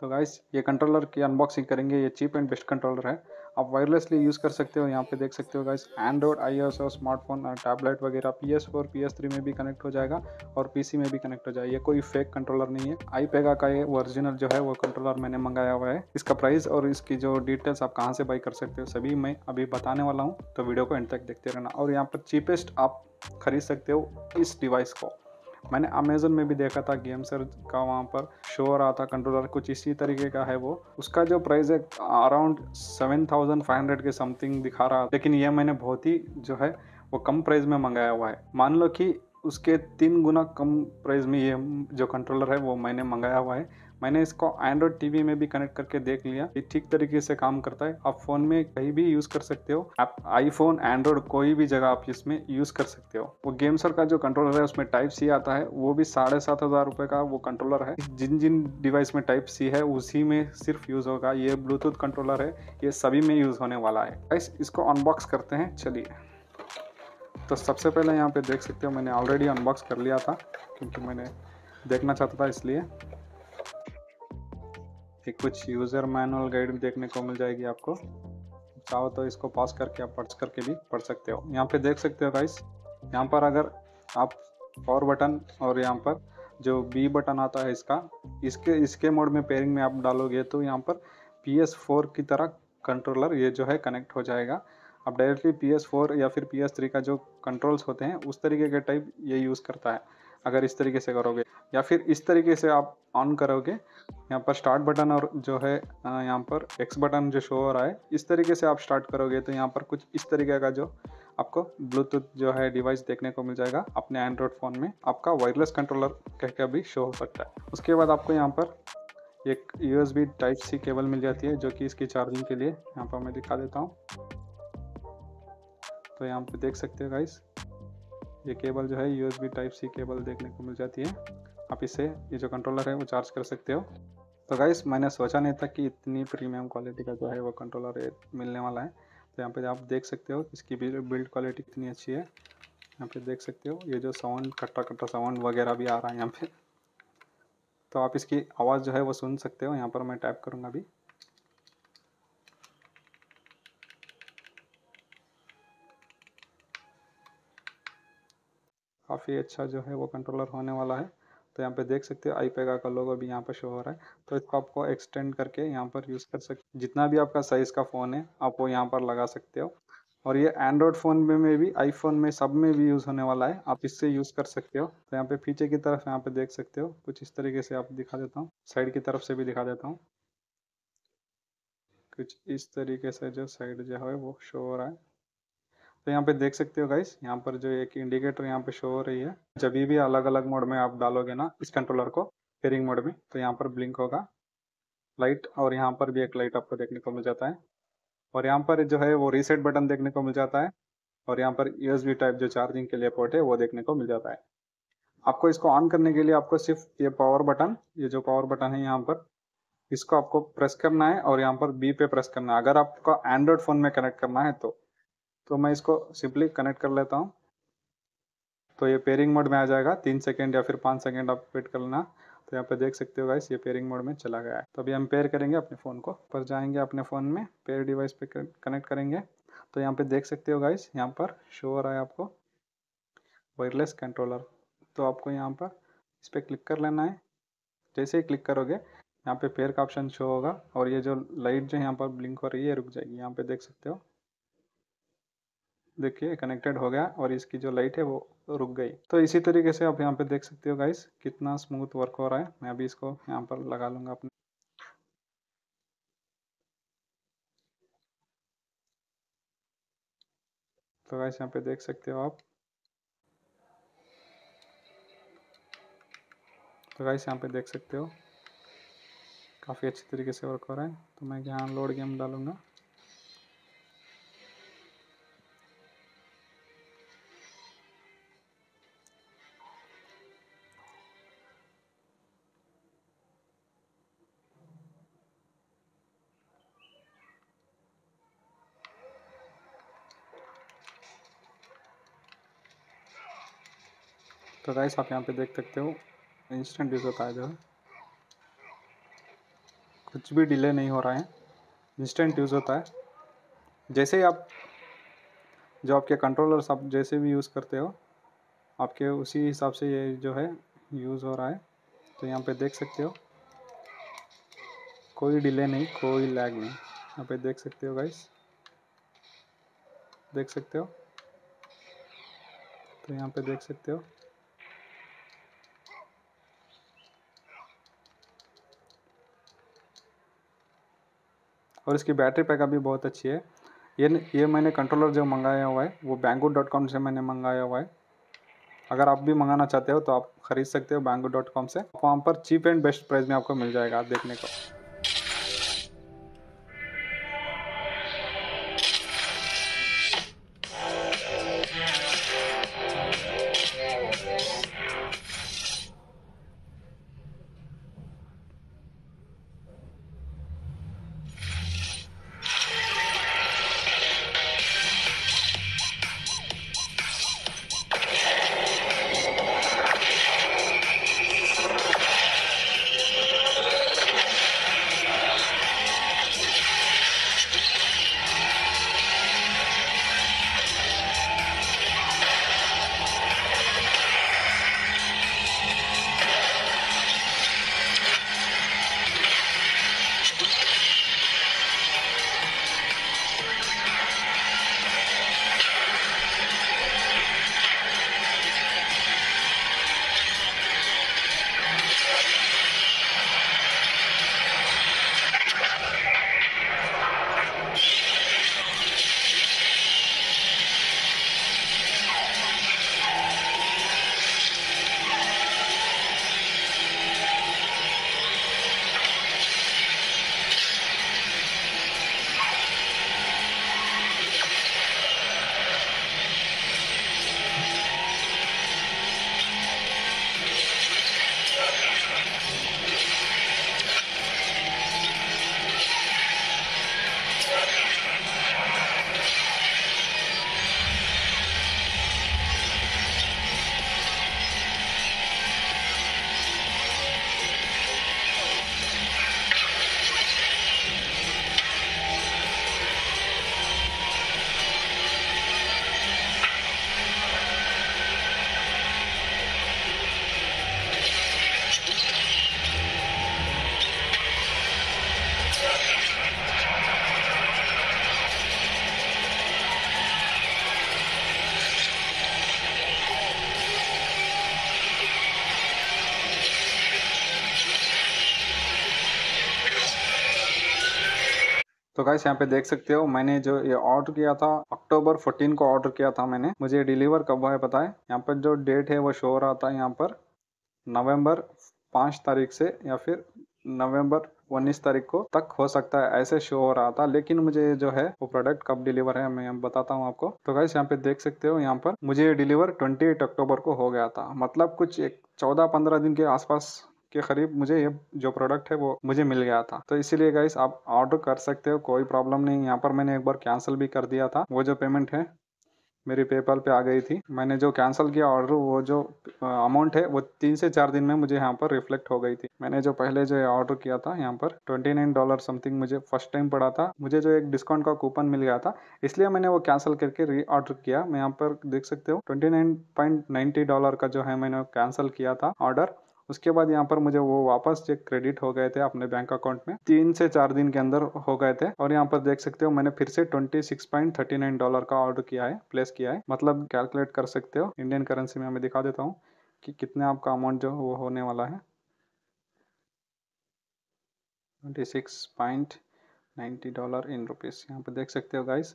तो गाइस ये कंट्रोलर की अनबॉक्सिंग करेंगे ये चीप एंड बेस्ट कंट्रोलर है आप वायरलेसली यूज़ कर सकते हो यहाँ पे देख सकते हो गाइस एंड्रॉइड आई और स्मार्टफोन टैबलेट वगैरह P S four P S three में भी कनेक्ट हो जाएगा और पी सी में भी कनेक्ट हो जाएगा ये कोई फेक कंट्रोलर नहीं है आई पेगा का ये ओरिजिनल जो है वो कंट्रोलर मैंने मंगाया हुआ है इसका प्राइस और इसकी जो डिटेल्स आप कहाँ से बाई कर सकते हो सभी मैं अभी बताने वाला हूँ तो वीडियो को एंड तक देखते रहना और यहाँ पर चीपेस्ट आप खरीद सकते हो इस डिवाइस को मैंने अमेजन में भी देखा था गेम सर का वहाँ पर शो हो रहा था कंट्रोलर कुछ इसी तरीके का है वो उसका जो प्राइस है around seven thousand five hundred के समथिंग दिखा रहा लेकिन यह मैंने बहुत ही जो है वो कम प्राइस में मंगाया हुआ है मान लो कि उसके तीन गुना कम प्राइस में ये जो कंट्रोलर है वो मैंने मंगाया हुआ है मैंने इसको एंड्रॉयड टीवी में भी कनेक्ट करके देख लिया ये ठीक तरीके से काम करता है आप फ़ोन में कहीं भी यूज़ कर सकते हो आप आईफोन एंड्रॉयड कोई भी जगह आप इसमें यूज़ कर सकते हो वो गेमसर का जो कंट्रोलर है उसमें टाइप सी आता है वो भी साढ़े सात हज़ार रुपए का वो कंट्रोलर है जिन जिन डिवाइस में टाइप सी है उसी में सिर्फ यूज़ होगा ये ब्लूटूथ कंट्रोलर है ये सभी में यूज़ होने वाला है इसको अनबॉक्स करते हैं चलिए तो सबसे पहले यहाँ पे देख सकते हो मैंने ऑलरेडी अनबॉक्स कर लिया था क्योंकि मैंने देखना चाहता था इसलिए एक कुछ यूज़र मैनुअल गाइड देखने को मिल जाएगी आपको चाहो तो इसको पास करके आप पर्च करके भी पढ़ सकते हो यहाँ पे देख सकते हो गाइस यहाँ पर अगर आप पावर बटन और यहाँ पर जो बी बटन आता है इसका इसके इसके मोड में पेयरिंग में आप डालोगे तो यहाँ पर पी एस फोर की तरह कंट्रोलर ये जो है कनेक्ट हो जाएगा आप डायरेक्टली पी एस फोर या फिर पी एस थ्री का जो कंट्रोल्स होते हैं उस तरीके के टाइप ये यूज़ करता है अगर इस तरीके से करोगे या फिर इस तरीके से आप ऑन करोगे यहाँ पर स्टार्ट बटन और जो है यहाँ पर एक्स बटन जो शो हो रहा है इस तरीके से आप स्टार्ट करोगे तो यहाँ पर कुछ इस तरीके का जो आपको ब्लूटूथ जो है डिवाइस देखने को मिल जाएगा अपने एंड्रॉयड फ़ोन में आपका वायरलेस कंट्रोलर कह के भी शो हो सकता है उसके बाद आपको यहाँ पर एक यू टाइप सी केबल मिल जाती है जो कि इसकी चार्जिंग के लिए यहाँ पर मैं दिखा देता हूँ तो यहाँ पे देख सकते हो गाइस ये केबल जो है यू टाइप सी केबल देखने को मिल जाती है आप इसे ये जो कंट्रोलर है वो चार्ज कर सकते हो तो गाइस मैंने सोचा नहीं था कि इतनी प्रीमियम क्वालिटी का जो है वो कंट्रोलर मिलने वाला है तो यहाँ पे आप देख सकते हो इसकी बिल्ड क्वालिटी कितनी अच्छी है यहाँ पे देख सकते हो ये जो साउंड खट्टा खट्टा साउंड वगैरह भी आ रहा है यहाँ पे तो आप इसकी आवाज़ जो है वो सुन सकते हो यहाँ पर मैं टाइप करूँगा अभी काफ़ी अच्छा जो है वो कंट्रोलर होने वाला है तो यहाँ पे देख सकते हो आई पेगा का लोगो भी यहाँ पर शो हो रहा है तो इसको आपको एक्सटेंड करके यहाँ पर यूज़ कर सकते जितना भी आपका साइज़ का फ़ोन है आप वो यहाँ पर लगा सकते हो और ये एंड्रॉयड फ़ोन में, में भी आईफोन में सब में भी यूज़ होने वाला है आप इससे यूज़ कर सकते हो तो यहाँ पे पीछे की तरफ यहाँ पे देख सकते हो कुछ इस तरीके से आप दिखा देता हूँ साइड की तरफ से भी दिखा देता हूँ कुछ इस तरीके से जो साइड जो है वो शो हो रहा है तो यहाँ पे देख सकते हो गाइस यहाँ पर जो एक इंडिकेटर यहाँ पे शो हो रही है जब भी अलग अलग मोड में आप डालोगे ना इस कंट्रोलर को फेयरिंग मोड में तो यहाँ पर ब्लिंक होगा लाइट और यहाँ पर भी एक लाइट आपको देखने को मिल जाता है और यहाँ पर जो है वो रीसेट बटन देखने को मिल जाता है और यहाँ पर यूएस टाइप जो चार्जिंग के लिए पोर्ट है वो देखने को मिल जाता है आपको इसको ऑन करने के लिए आपको सिर्फ ये पावर बटन ये जो पावर बटन है यहाँ पर इसको आपको प्रेस करना है और यहाँ पर बी पे प्रेस करना है अगर आपका एंड्रॉयड फ़ोन में कनेक्ट करना है तो तो मैं इसको सिंपली कनेक्ट कर लेता हूँ तो ये पेयरिंग मोड में आ जाएगा तीन सेकेंड या फिर पाँच सेकेंड आप वेट कर लेना तो यहाँ पे देख सकते हो गाइस ये पेयरिंग मोड में चला गया है तो अभी हम पेयर करेंगे अपने फ़ोन को पर जाएंगे अपने फ़ोन में पेयर डिवाइस पे कनेक्ट करेंगे तो यहाँ पे देख सकते हो गाइस यहाँ पर शो हो रहा है आपको वायरलेस कंट्रोलर तो आपको यहाँ पर इस पर क्लिक कर लेना है जैसे ही क्लिक करोगे यहाँ पे पेयर का ऑप्शन शो होगा और ये जो लाइट जो यहाँ पर ब्लिंक हो रही है रुक जाएगी यहाँ पे देख सकते हो देखिए कनेक्टेड हो गया और इसकी जो लाइट है वो रुक गई तो इसी तरीके से आप यहाँ पे देख सकते हो गाइस कितना स्मूथ वर्क हो रहा है मैं अभी इसको यहाँ पर लगा लूंगा अपने तो गाइस यहाँ पे देख सकते हो आप तो गाइस यहाँ पे देख सकते हो काफ़ी अच्छी तरीके से वर्क हो रहा है तो मैं यहाँ लोड गेम डालूंगा तो राइस आप यहाँ पे देख सकते हो इंस्टेंट यूज़ होता है जो है कुछ भी डिले नहीं हो रहा है इंस्टेंट यूज़ होता है जैसे ही आप जो आपके कंट्रोलर सब जैसे भी यूज़ करते हो आपके उसी हिसाब से ये जो है यूज़ हो रहा है तो यहाँ पे देख सकते हो कोई डिले नहीं कोई लैग नहीं यहाँ पे देख सकते हो गाइस देख सकते हो तो यहाँ पे देख सकते हो और इसकी बैटरी बैकअप भी बहुत अच्छी है ये ये मैंने कंट्रोलर जो मंगाया हुआ है वो बैंगो डॉट कॉम से मैंने मंगाया हुआ है अगर आप भी मंगाना चाहते हो तो आप खरीद सकते हो बैंगो डॉट कॉम से वहाँ पर चीप एंड बेस्ट प्राइस में आपको मिल जाएगा देखने को तो गाइस यहाँ पे देख सकते हो मैंने जो ये ऑर्डर किया था अक्टूबर 14 को ऑर्डर किया था मैंने मुझे डिलीवर कब हुआ है पता है यहाँ पर जो डेट है वो शो हो रहा था यहाँ पर नवंबर 5 तारीख से या फिर नवंबर उन्नीस तारीख को तक हो सकता है ऐसे शो हो रहा था लेकिन मुझे जो है वो प्रोडक्ट कब डिलीवर है मैं बताता हूँ आपको तो गाइस यहाँ पे देख सकते हो यहाँ पर मुझे डिलीवर ट्वेंटी अक्टूबर को हो गया था मतलब कुछ एक चौदह पंद्रह दिन के आसपास के करीब मुझे ये जो प्रोडक्ट है वो मुझे मिल गया था तो इसीलिए गाइस आप ऑर्डर कर सकते हो कोई प्रॉब्लम नहीं यहाँ पर मैंने एक बार कैंसिल भी कर दिया था वो जो पेमेंट है मेरी पेपल पे आ गई थी मैंने जो कैंसिल किया ऑर्डर वो जो अमाउंट है वो तीन से चार दिन में मुझे यहाँ पर रिफ्लेक्ट हो गई थी मैंने जो पहले जो ऑर्डर किया था यहाँ पर ट्वेंटी नाइन डॉलर समथिंग मुझे फर्स्ट टाइम पड़ा था मुझे जो एक डिस्काउंट का कूपन मिल गया था इसलिए मैंने वो कैंसिल करके री ऑर्डर किया मैं यहाँ पर देख सकते हो ट्वेंटी नाइन पॉइंट डॉलर का जो है मैंने कैंसिल किया था ऑर्डर उसके बाद यहाँ पर मुझे वो वापस चेक क्रेडिट हो गए थे अपने बैंक अकाउंट में तीन से चार दिन के अंदर हो गए थे और यहाँ पर देख सकते हो मैंने फिर से twenty six point thirty nine dollar का ऑर्डर किया है प्लेस किया है मतलब कैलकुलेट कर सकते हो इंडियन करेंसी में मैं दिखा देता हूँ कि कितने आपका अमाउंट जो वो होने वाला है twenty six point ninety dollar in rupees यहाँ पर देख सकते हो गाइस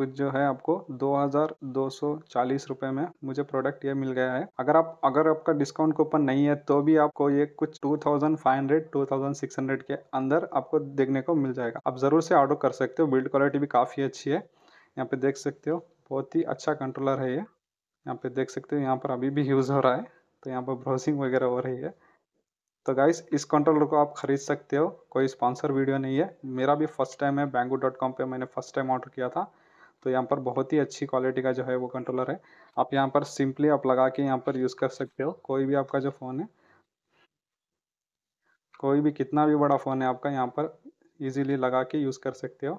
कुछ जो है आपको दो हज़ार दो सौ चालीस रुपये में मुझे प्रोडक्ट ये मिल गया है अगर आप अगर आपका डिस्काउंट कूपन नहीं है तो भी आपको ये कुछ two thousand five hundred two thousand six hundred के अंदर आपको देखने को मिल जाएगा आप ज़रूर से ऑर्डर कर सकते हो बिल्ड क्वालिटी भी काफ़ी अच्छी है यहाँ पे देख सकते हो बहुत ही अच्छा कंट्रोलर है ये यहाँ पे देख सकते हो यहाँ पर अभी भी यूज़ हो रहा है तो यहाँ पर ब्राउजिंग वगैरह हो रही है तो गाइस इस कंट्रोलर को आप ख़रीद सकते हो कोई स्पॉन्सर वीडियो नहीं है मेरा भी फर्स्ट टाइम है बैंगू डॉट कॉम पर मैंने फर्स्ट टाइम ऑर्डर किया था तो यहाँ पर बहुत ही अच्छी क्वालिटी का जो है वो कंट्रोलर है आप यहाँ पर सिंपली आप लगा के यहाँ पर यूज़ कर सकते हो कोई भी आपका जो फ़ोन है कोई भी कितना भी बड़ा फ़ोन है आपका यहाँ पर इजीली लगा के यूज़ कर सकते हो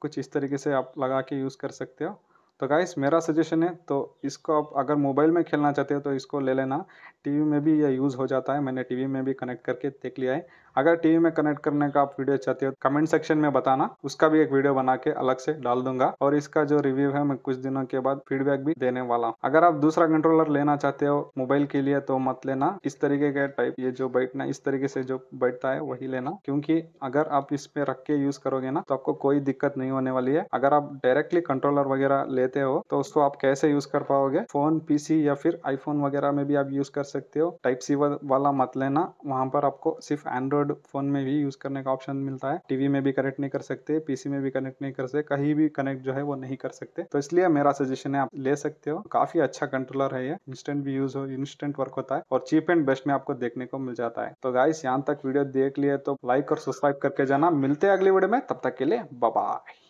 कुछ इस तरीके से आप लगा के यूज़ कर सकते हो तो गाइस मेरा सजेशन है तो इसको आप अगर मोबाइल में खेलना चाहते हो तो इसको ले लेना टीवी में भी यह यूज़ हो जाता है मैंने टीवी में भी कनेक्ट करके देख लिया है अगर टीवी में कनेक्ट करने का आप वीडियो चाहते हो तो कमेंट सेक्शन में बताना उसका भी एक वीडियो बना के अलग से डाल दूंगा और इसका जो रिव्यू है मैं कुछ दिनों के बाद फीडबैक भी देने वाला हूँ अगर आप दूसरा कंट्रोलर लेना चाहते हो मोबाइल के लिए तो मत लेना इस तरीके का टाइप ये जो बैठना इस तरीके से जो बैठता है वही लेना क्योंकि अगर आप इस पे रख के यूज करोगे ना तो आपको कोई दिक्कत नहीं होने वाली है अगर आप डायरेक्टली कंट्रोलर वगैरह लेते हो तो उसको आप कैसे यूज कर पाओगे फोन पीसी या फिर आईफोन वगैरह में भी आप यूज कर सकते हो टाइप सी वाला मत लेना वहां पर आपको सिर्फ एंड्रॉइड एंड्रॉयड फोन में भी यूज करने का ऑप्शन मिलता है टीवी में भी कनेक्ट नहीं कर सकते पीसी में भी कनेक्ट नहीं कर सकते कहीं भी कनेक्ट जो है वो नहीं कर सकते तो इसलिए मेरा सजेशन है आप ले सकते हो काफी अच्छा कंट्रोलर है ये इंस्टेंट भी यूज हो इंस्टेंट वर्क होता है और चीप एंड बेस्ट में आपको देखने को मिल जाता है तो गाइस यहाँ तक वीडियो देख लिया तो लाइक और सब्सक्राइब करके जाना मिलते हैं अगले वीडियो में तब तक के लिए बाय